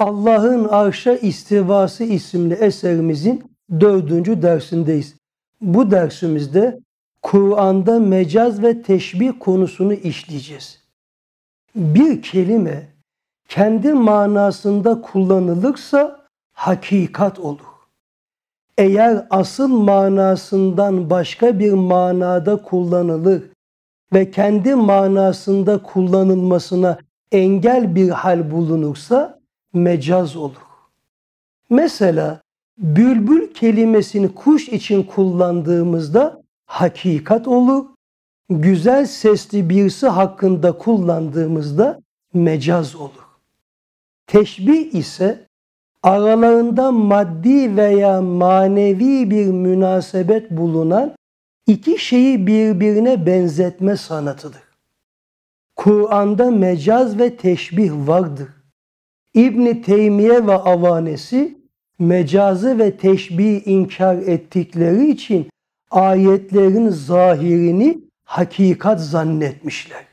Allah'ın Arşa İstivası isimli eserimizin dördüncü dersindeyiz. Bu dersimizde Kur'an'da mecaz ve teşbih konusunu işleyeceğiz. Bir kelime kendi manasında kullanılırsa hakikat olur. Eğer asıl manasından başka bir manada kullanılır ve kendi manasında kullanılmasına engel bir hal bulunursa mecaz olur. Mesela bülbül kelimesini kuş için kullandığımızda hakikat olur. Güzel sesli birisi hakkında kullandığımızda mecaz olur. Teşbih ise aralarında maddi veya manevi bir münasebet bulunan iki şeyi birbirine benzetme sanatıdır. Kur'an'da mecaz ve teşbih vardır. İbni Teymiye ve avanesi mecazı ve teşbih inkar ettikleri için ayetlerin zahirini hakikat zannetmişler.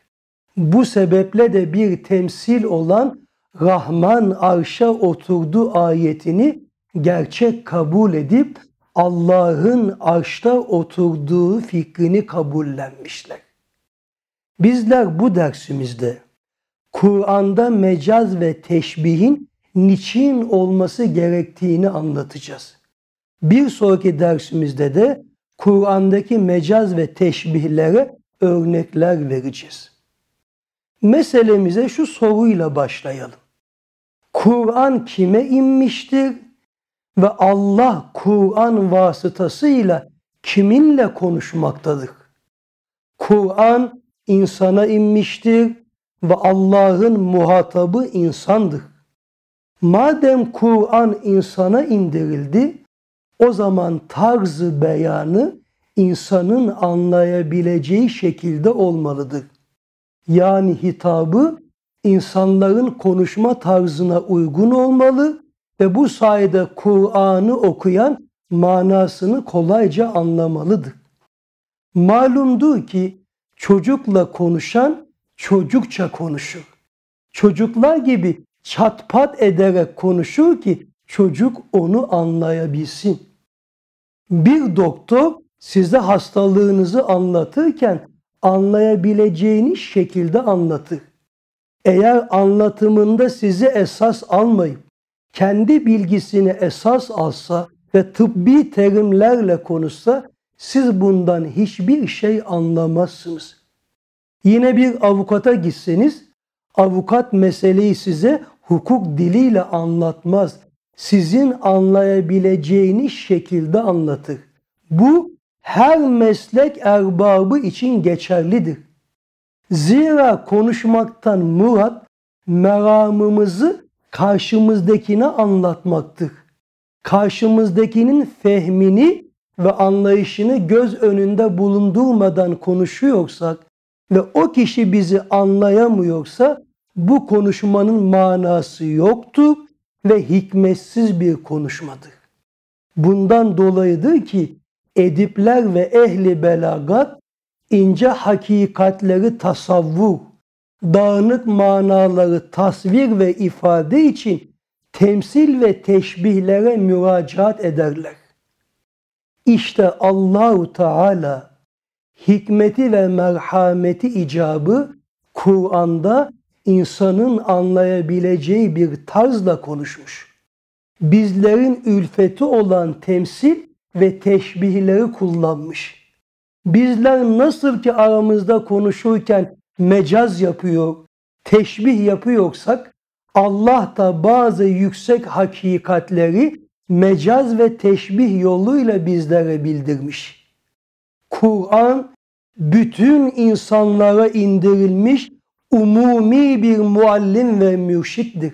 Bu sebeple de bir temsil olan Rahman arşa oturdu ayetini gerçek kabul edip Allah'ın arşta oturduğu fikrini kabullenmişler. Bizler bu dersimizde Kur'an'da mecaz ve teşbihin niçin olması gerektiğini anlatacağız. Bir sonraki dersimizde de Kur'an'daki mecaz ve teşbihlere örnekler vereceğiz. Meselemize şu soruyla başlayalım. Kur'an kime inmiştir ve Allah Kur'an vasıtasıyla kiminle konuşmaktadır? Kur'an insana inmiştir, ve Allah'ın muhatabı insandır. Madem Kur'an insana indirildi, o zaman tarzı beyanı insanın anlayabileceği şekilde olmalıdır. Yani hitabı insanların konuşma tarzına uygun olmalı ve bu sayede Kur'an'ı okuyan manasını kolayca anlamalıdır. Malumdur ki çocukla konuşan çocukça konuşur. Çocuklar gibi çatpat ederek konuşur ki çocuk onu anlayabilsin. Bir doktor size hastalığınızı anlatırken anlayabileceğiniz şekilde anlatır. Eğer anlatımında sizi esas almayıp kendi bilgisini esas alsa ve tıbbi terimlerle konuşsa siz bundan hiçbir şey anlamazsınız. Yine bir avukata gitseniz avukat meseleyi size hukuk diliyle anlatmaz. Sizin anlayabileceğiniz şekilde anlatır. Bu her meslek erbabı için geçerlidir. Zira konuşmaktan murat meramımızı karşımızdakine anlatmaktır. Karşımızdakinin fehmini ve anlayışını göz önünde bulundurmadan konuşuyorsak ve o kişi bizi anlayamıyorsa bu konuşmanın manası yoktu ve hikmetsiz bir konuşmadı. Bundan dolayıdır ki edipler ve ehli belagat ince hakikatleri tasavvuh, dağınık manaları tasvir ve ifade için temsil ve teşbihlere müracaat ederler. İşte Allahu Teala hikmeti ve merhameti icabı Kur'an'da insanın anlayabileceği bir tarzla konuşmuş. Bizlerin ülfeti olan temsil ve teşbihleri kullanmış. Bizler nasıl ki aramızda konuşurken mecaz yapıyor, teşbih yapıyorsak Allah da bazı yüksek hakikatleri mecaz ve teşbih yoluyla bizlere bildirmiş.'' Kur'an bütün insanlara indirilmiş umumi bir muallim ve mürşittir.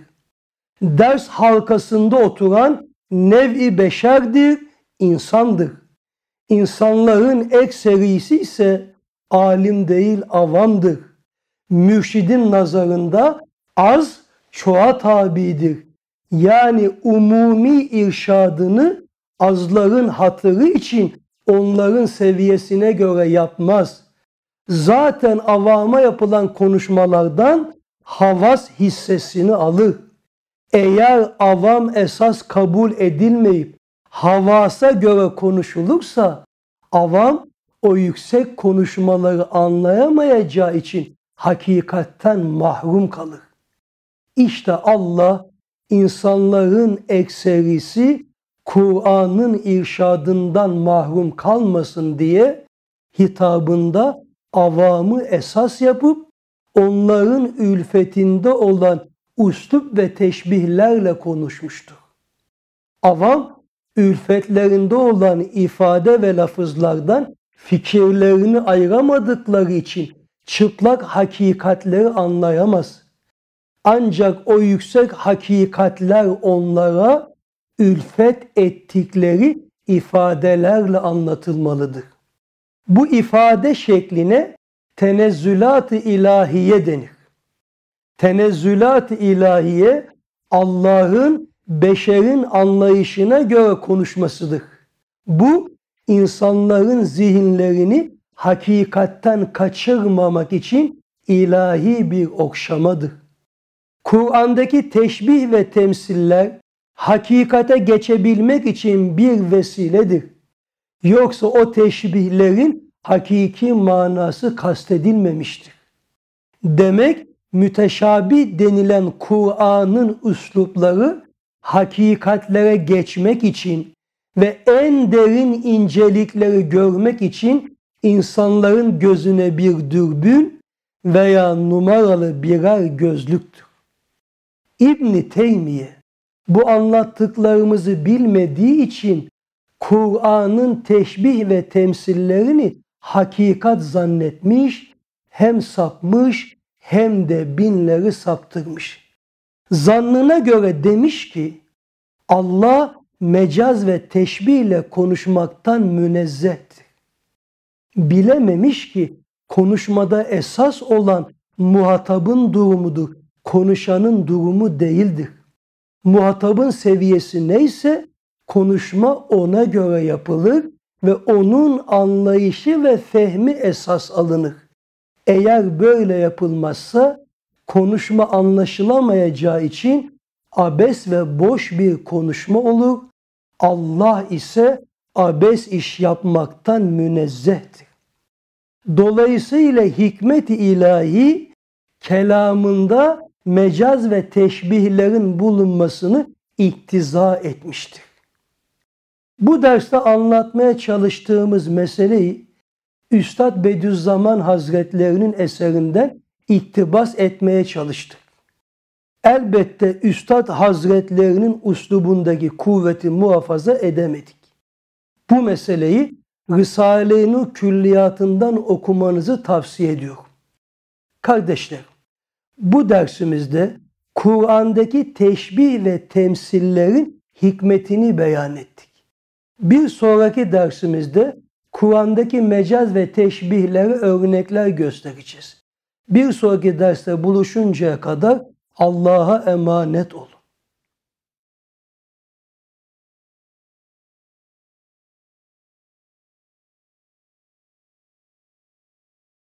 Ders halkasında oturan nev'i beşerdir, insandır. İnsanların ekserisi ise alim değil avamdır. Mürşidin nazarında az çoğa tabidir. Yani umumi irşadını azların hatırı için onların seviyesine göre yapmaz. Zaten avama yapılan konuşmalardan havas hissesini alır. Eğer avam esas kabul edilmeyip havasa göre konuşulursa avam o yüksek konuşmaları anlayamayacağı için hakikatten mahrum kalır. İşte Allah insanların ekserisi Kur'an'ın irşadından mahrum kalmasın diye hitabında avamı esas yapıp onların ülfetinde olan üslup ve teşbihlerle konuşmuştur. Avam ülfetlerinde olan ifade ve lafızlardan fikirlerini ayıramadıkları için çıplak hakikatleri anlayamaz. Ancak o yüksek hakikatler onlara ülfet ettikleri ifadelerle anlatılmalıdır. Bu ifade şekline tenezzülat-ı ilahiye denir. Tenezzülat-ı ilahiye Allah'ın beşerin anlayışına göre konuşmasıdır. Bu insanların zihinlerini hakikatten kaçırmamak için ilahi bir okşamadır. Kur'an'daki teşbih ve temsiller hakikate geçebilmek için bir vesiledir. Yoksa o teşbihlerin hakiki manası kastedilmemiştir. Demek müteşabi denilen Kur'an'ın üslupları hakikatlere geçmek için ve en derin incelikleri görmek için insanların gözüne bir dürbün veya numaralı birer gözlüktür. İbni Teymiye bu anlattıklarımızı bilmediği için Kur'an'ın teşbih ve temsillerini hakikat zannetmiş, hem sapmış hem de binleri saptırmış. Zannına göre demiş ki Allah mecaz ve teşbih ile konuşmaktan münezzehtir. Bilememiş ki konuşmada esas olan muhatabın durumudur, konuşanın durumu değildir muhatabın seviyesi neyse konuşma ona göre yapılır ve onun anlayışı ve fehmi esas alınır. Eğer böyle yapılmazsa konuşma anlaşılamayacağı için abes ve boş bir konuşma olur. Allah ise abes iş yapmaktan münezzehtir. Dolayısıyla hikmet ilahi kelamında mecaz ve teşbihlerin bulunmasını iktiza etmiştir. Bu derste anlatmaya çalıştığımız meseleyi Üstad Bediüzzaman Hazretlerinin eserinden iktibas etmeye çalıştık. Elbette Üstad Hazretlerinin uslubundaki kuvveti muhafaza edemedik. Bu meseleyi Risale-i Nur külliyatından okumanızı tavsiye ediyorum. Kardeşlerim, bu dersimizde Kur'an'daki teşbih ve temsillerin hikmetini beyan ettik. Bir sonraki dersimizde Kur'an'daki mecaz ve teşbihlere örnekler göstereceğiz. Bir sonraki derste buluşuncaya kadar Allah'a emanet olun.